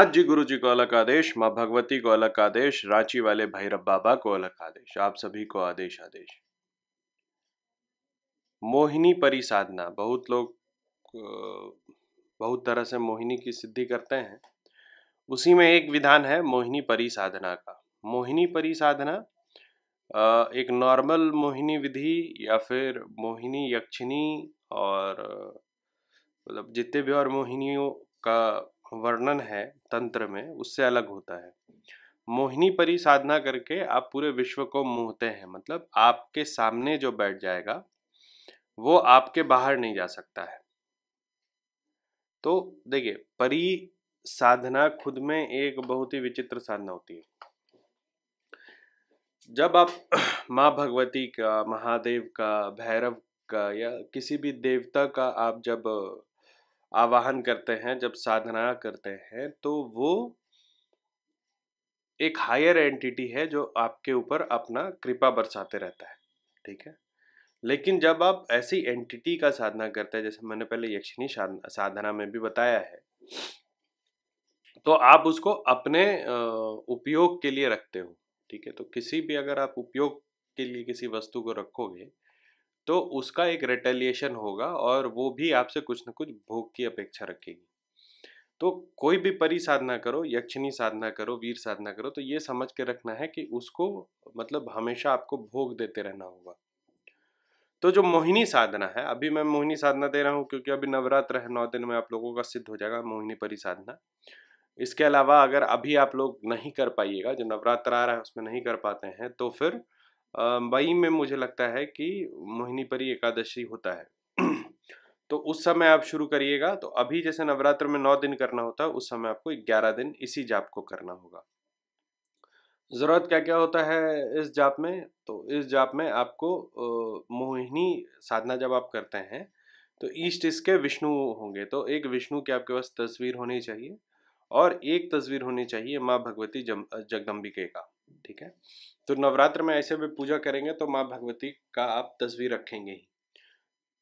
नाथ जी गुरु जी को अलग आदेश माँ भगवती को अलग आदेश रांची वाले भैरव बाबा को अलग आदेश आप सभी को आदेश आदेश मोहिनी परिसाधना बहुत लोग बहुत तरह से मोहिनी की सिद्धि करते हैं उसी में एक विधान है मोहिनी परिसाधना का मोहिनी परिसाधना एक नॉर्मल मोहिनी विधि या फिर मोहिनी यक्षिणी और मतलब जितने भी और मोहिनियों का वर्णन है तंत्र में उससे अलग होता है मोहिनी परी साधना करके आप पूरे विश्व को मुहते हैं मतलब आपके सामने जो बैठ जाएगा वो आपके बाहर नहीं जा सकता है तो देखिए परी साधना खुद में एक बहुत ही विचित्र साधना होती है जब आप माँ भगवती का महादेव का भैरव का या किसी भी देवता का आप जब आवाहन करते हैं जब साधना करते हैं तो वो एक हायर एंटिटी है जो आपके ऊपर अपना कृपा बरसाते रहता है ठीक है लेकिन जब आप ऐसी एंटिटी का साधना करते हैं जैसे मैंने पहले यक्षिणी साधना में भी बताया है तो आप उसको अपने उपयोग के लिए रखते हो ठीक है तो किसी भी अगर आप उपयोग के लिए किसी वस्तु को रखोगे तो उसका एक रिटेलिएशन होगा और वो भी आपसे कुछ ना कुछ भोग की अपेक्षा रखेगी तो कोई भी परी साधना करो यक्षिणी साधना करो वीर साधना करो तो ये समझ के रखना है कि उसको मतलब हमेशा आपको भोग देते रहना होगा तो जो मोहिनी साधना है अभी मैं मोहिनी साधना दे रहा हूँ क्योंकि अभी नवरात्र है नौ दिन में आप लोगों का सिद्ध हो जाएगा मोहिनी परी साधना इसके अलावा अगर अभी आप लोग नहीं कर पाइएगा जो नवरात्र आ रहा है उसमें नहीं कर पाते हैं तो फिर मई में मुझे लगता है कि मोहिनी परी एकादशी होता है तो उस समय आप शुरू करिएगा तो अभी जैसे नवरात्र में नौ दिन करना होता है उस समय आपको ग्यारह दिन इसी जाप को करना होगा ज़रूरत क्या क्या होता है इस जाप में तो इस जाप में आपको मोहिनी साधना जब आप करते हैं तो ईस्ट इसके विष्णु होंगे तो एक विष्णु की आपके पास तस्वीर होनी चाहिए और एक तस्वीर होनी चाहिए माँ भगवती जगदम्बिके का ठीक है तो नवरात्र में ऐसे भी पूजा करेंगे तो माँ भगवती का आप तस्वीर रखेंगे ही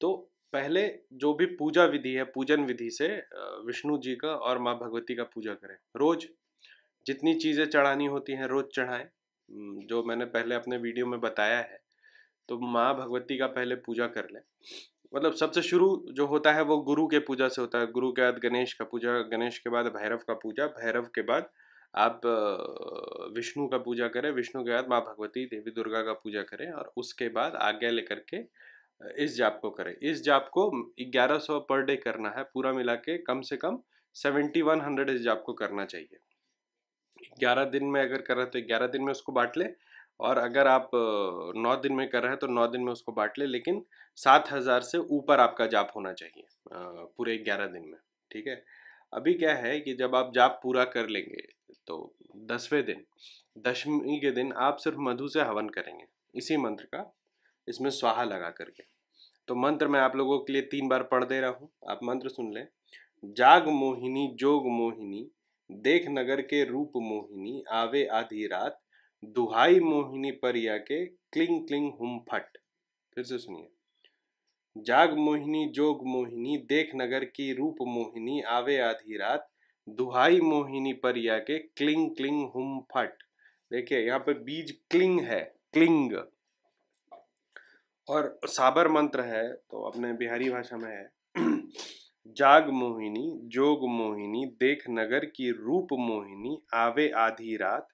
तो पहले जो भी पूजा विधि है पूजन विधि से विष्णु जी का और माँ भगवती का पूजा करें रोज जितनी चीज़ें चढ़ानी होती हैं रोज चढ़ाएं जो मैंने पहले अपने वीडियो में बताया है तो माँ भगवती का पहले पूजा कर लें मतलब सबसे शुरू जो होता है वो गुरु के पूजा से होता है गुरु के बाद गणेश का पूजा गणेश के बाद भैरव का पूजा भैरव के बाद आप विष्णु का पूजा करें विष्णु के बाद माँ भगवती देवी दुर्गा का पूजा करें और उसके बाद आज्ञा लेकर के इस जाप को करें इस जाप को 1100 पर डे करना है पूरा मिला के कम से कम 7100 इस जाप को करना चाहिए 11 दिन में अगर कर रहे हैं तो 11 दिन में उसको बांट लें और अगर आप नौ दिन में कर रहे हैं तो नौ दिन में उसको बांट लें लेकिन सात हज़ार से ऊपर आपका जाप होना चाहिए पूरे ग्यारह दिन में ठीक है अभी क्या है कि जब आप जाप पूरा कर लेंगे तो दसवें दिन दशमी के दिन आप सिर्फ मधु से हवन करेंगे इसी मंत्र का इसमें स्वाहा लगा करके तो मंत्र मैं आप लोगों के लिए तीन बार पढ़ दे रहा हूँ आप मंत्र सुन लें जाग मोहिनी जोग मोहिनी देख नगर के रूप मोहिनी आवे आधी रात दुहाई मोहिनी परिया के क्लिंग क्लिंग हुम फट फिर से सुनिए जाग मोहिनी जोग मोहिनी देख नगर की रूप मोहिनी आवे आधी रात दुहाई मोहिनी परिया के क्लिंग क्लिंग हुम फट देखिए यहाँ पे बीज क्लिंग है क्लिंग और साबर मंत्र है तो अपने बिहारी भाषा में है जाग मोहिनी जोग मोहिनी देख नगर की रूप मोहिनी आवे आधी रात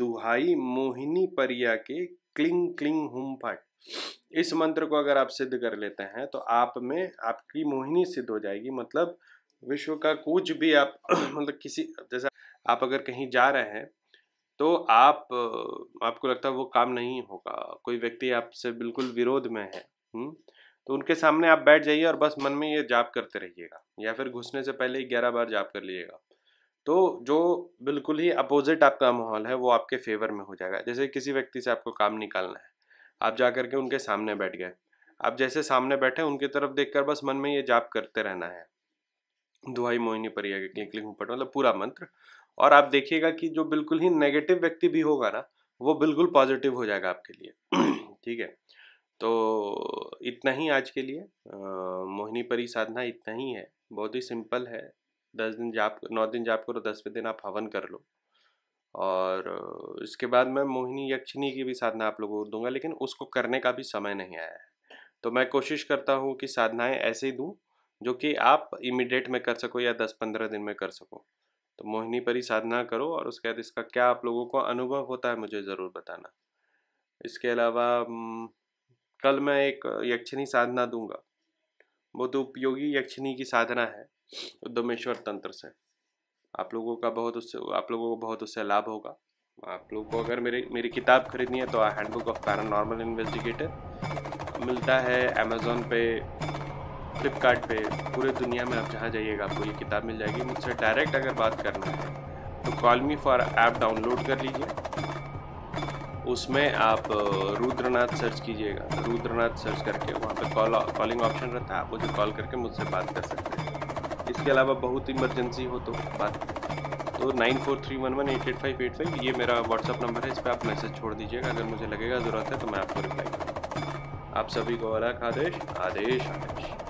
दुहाई मोहिनी परिया के क्लिंग क्लिंग हुम फट इस मंत्र को अगर आप सिद्ध कर लेते हैं तो आप में आपकी मोहिनी सिद्ध हो जाएगी मतलब विश्व का कुछ भी आप मतलब किसी जैसा आप अगर कहीं जा रहे हैं तो आप आपको लगता है वो काम नहीं होगा कोई व्यक्ति आपसे बिल्कुल विरोध में है हुँ? हम्म, तो उनके सामने आप बैठ जाइए और बस मन में ये जाप करते रहिएगा या फिर घुसने से पहले ग्यारह बार जाप कर लीजिएगा तो जो बिल्कुल ही अपोजिट आपका माहौल है वो आपके फेवर में हो जाएगा जैसे किसी व्यक्ति से आपको काम निकालना है आप जा करके उनके सामने बैठ गए आप जैसे सामने बैठे उनकी तरफ देखकर बस मन में ये जाप करते रहना है दुहाई मोहिनी परिया केकलिंग हुपट मतलब पूरा मंत्र और आप देखिएगा कि जो बिल्कुल ही नेगेटिव व्यक्ति भी होगा ना वो बिल्कुल पॉजिटिव हो जाएगा आपके लिए ठीक है तो इतना ही आज के लिए मोहिनी परी साधना इतना ही है बहुत ही सिंपल है दस दिन जाप नौ दिन जाप करो दसवें दिन आप हवन कर लो और इसके बाद मैं मोहिनी यक्षिणी की भी साधना आप लोगों को दूंगा लेकिन उसको करने का भी समय नहीं आया है तो मैं कोशिश करता हूँ कि साधनाएं ऐसे ही दूँ जो कि आप इमिडिएट में कर सको या दस पंद्रह दिन में कर सको तो मोहिनी पर ही साधना करो और उसके बाद इसका क्या आप लोगों को अनुभव होता है मुझे ज़रूर बताना इसके अलावा कल मैं एक यक्षिणी साधना दूंगा बहुत उपयोगी यक्षिणी की साधना है उद्यमेश्वर तंत्र से आप लोगों का बहुत उससे आप लोगों को बहुत उससे लाभ होगा आप लोगों को अगर मेरी मेरी किताब खरीदनी है तो हैंडबुक ऑफ पैरानॉर्मल इन्वेस्टिगेटर मिलता है अमेज़ोन पे फ्लिपकार्ट पे पूरे दुनिया में आप जहाँ जाइएगा आपको ये किताब मिल जाएगी मुझसे डायरेक्ट अगर बात करना है तो call me four app download कर लीजिए उसमें आप रुद्रनाथ सर्च कीजिएगा रुद्रनाथ सर्च करके वहाँ पर कॉल कॉलिंग ऑप्शन रहता है आप मुझे कॉल करके मुझसे बात कर सकते हैं इसके अलावा बहुत इमरजेंसी हो तो बात तो nine four three one one eight eight five eight five ये मेरा व्हाट्सअप नंबर है इस पर आप मैसेज छोड़ दीजिएगा अगर मुझे लगेगा ज़रूरत है तो मैं आपको रिप्लाई करूँगा आप सभी को अलग आदेश आदेश आदेश